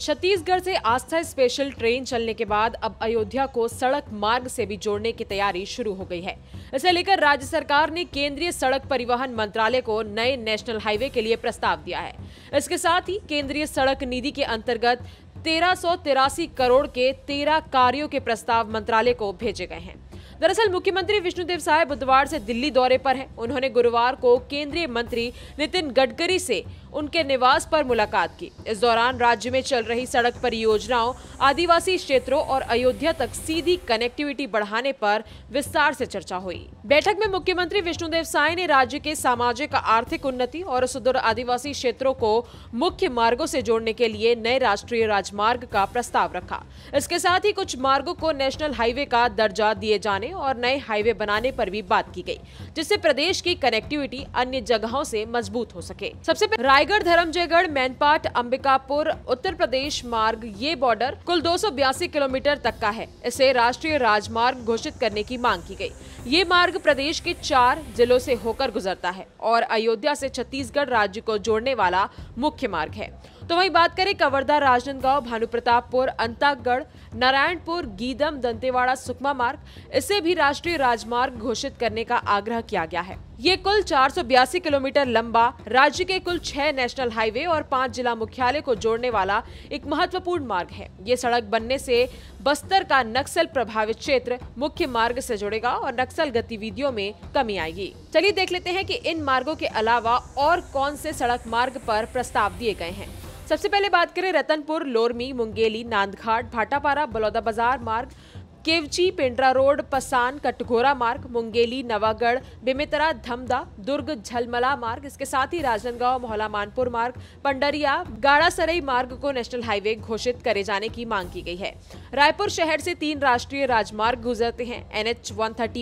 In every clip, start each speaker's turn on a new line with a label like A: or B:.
A: छत्तीसगढ़ से आस्था special train चलने के बाद अब अयोध्या को सड़क मार्ग से भी जोड़ने की तैयारी शुरू हो गई है इसे लेकर राज्य सरकार ने केंद्रीय सड़क परिवहन मंत्रालय को नए नेशनल हाईवे के लिए प्रस्ताव दिया है इसके साथ ही केंद्रीय सड़क निधि के अंतर्गत तेरह करोड़ के तेरह कार्यो के प्रस्ताव मंत्रालय को भेजे गए हैं दरअसल मुख्यमंत्री विष्णुदेव साय बुधवार से दिल्ली दौरे पर हैं। उन्होंने गुरुवार को केंद्रीय मंत्री नितिन गडकरी से उनके निवास पर मुलाकात की इस दौरान राज्य में चल रही सड़क परियोजनाओं आदिवासी क्षेत्रों और अयोध्या तक सीधी कनेक्टिविटी बढ़ाने पर विस्तार से चर्चा हुई बैठक में मुख्यमंत्री विष्णुदेव साय ने राज्य के सामाजिक आर्थिक उन्नति और सुदूर आदिवासी क्षेत्रों को मुख्य मार्गो से जोड़ने के लिए नए राष्ट्रीय राजमार्ग का प्रस्ताव रखा इसके साथ ही कुछ मार्गो को नेशनल हाईवे का दर्जा दिए जाने और नए हाईवे बनाने पर भी बात की गयी जिससे प्रदेश की कनेक्टिविटी अन्य जगहों ऐसी मजबूत हो सके सबसे रायगढ़ धर्मजयगढ़ मैनपाट अंबिकापुर उत्तर प्रदेश मार्ग ये बॉर्डर कुल दो किलोमीटर तक का है इसे राष्ट्रीय राजमार्ग घोषित करने की मांग की गई ये मार्ग प्रदेश के चार जिलों से होकर गुजरता है और अयोध्या से छत्तीसगढ़ राज्य को जोड़ने वाला मुख्य मार्ग है तो वहीं बात करें कवर्धा राजनांदगांव भानुप्रतापपुर अंतागढ़ नारायणपुर गीदम दंतेवाड़ा सुकमा मार्ग इसे भी राष्ट्रीय राजमार्ग घोषित करने का आग्रह किया गया है ये कुल चार किलोमीटर लंबा राज्य के कुल छह नेशनल हाईवे और पांच जिला मुख्यालय को जोड़ने वाला एक महत्वपूर्ण मार्ग है ये सड़क बनने से बस्तर का नक्सल प्रभावित क्षेत्र मुख्य मार्ग से जुड़ेगा और नक्सल गतिविधियों में कमी आएगी चलिए देख लेते हैं कि इन मार्गों के अलावा और कौन से सड़क मार्ग पर प्रस्ताव दिए गए हैं सबसे पहले बात करें रतनपुर लोरमी मुंगेली नांदघाट भाटापारा बलौदा बाजार मार्ग केवची पिंडरा रोड पसान कटघोरा मार्ग मुंगेली नवागढ़ बेमेतरा धमदा दुर्ग झलमला मार्ग इसके साथ ही राजनांदगांव मोहला मानपुर मार्ग पंडरिया गाड़ासरई मार्ग को नेशनल हाईवे घोषित करे जाने की मांग की गई है रायपुर शहर से तीन राष्ट्रीय राजमार्ग गुजरते हैं एनएच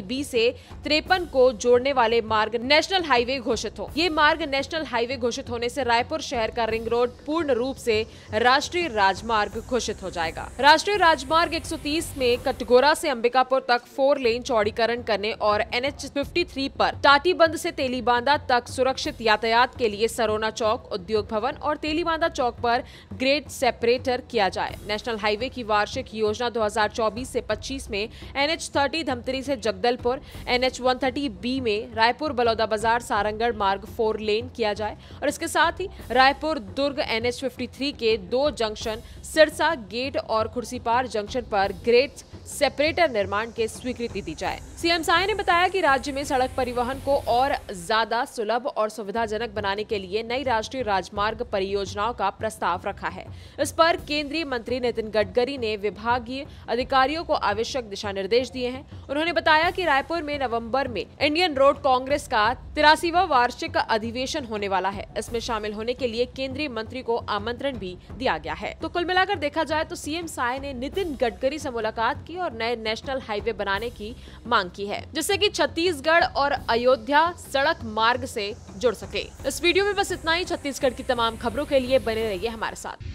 A: बी से त्रेपन को जोड़ने वाले मार्ग नेशनल हाईवे घोषित हो ये मार्ग नेशनल हाईवे घोषित होने से रायपुर शहर का रिंग रोड पूर्ण रूप से राष्ट्रीय राजमार्ग घोषित हो जाएगा राष्ट्रीय राजमार्ग एक में कटघो गोरा से अंबिकापुर तक फोर लेन चौड़ीकरण करने और एनएच 53 पर टाटीबंद से तेलीबांदा तक सुरक्षित यातायात के लिए सरोना चौक उद्योग भवन और तेलीबांदा चौक पर ग्रेड सेपरेटर किया जाए नेशनल हाईवे की वार्षिक योजना 2024 से 25 में एनएच 30 धमतरी से जगदलपुर एनएच 130 बी में रायपुर बलौदाबाजार सारंगढ़ मार्ग फोर लेन किया जाए और इसके साथ ही रायपुर दुर्ग एनएच 53 के दो जंक्शन सिरसा गेट और खुर्सीपार जंक्शन पर ग्रेड सेपरेटर निर्माण के स्वीकृति दी जाए सीएम साय ने बताया कि राज्य में सड़क परिवहन को और ज्यादा सुलभ और सुविधाजनक बनाने के लिए नई राष्ट्रीय राजमार्ग परियोजनाओं का प्रस्ताव रखा है इस पर केंद्रीय मंत्री नितिन गडकरी ने विभागीय अधिकारियों को आवश्यक दिशा निर्देश दिए हैं उन्होंने बताया की रायपुर में नवम्बर में इंडियन रोड कांग्रेस का तिरासीवा वार्षिक अधिवेशन होने वाला है इसमें शामिल होने के लिए केंद्रीय मंत्री को आमंत्रण भी दिया गया है तो कुल मिलाकर देखा जाए तो सीएम साय ने नितिन गडकरी से मुलाकात की और नए नेशनल हाईवे बनाने की मांग की है जिससे कि छत्तीसगढ़ और अयोध्या सड़क मार्ग से जुड़ सके इस वीडियो में बस इतना ही छत्तीसगढ़ की तमाम खबरों के लिए बने रहिए हमारे साथ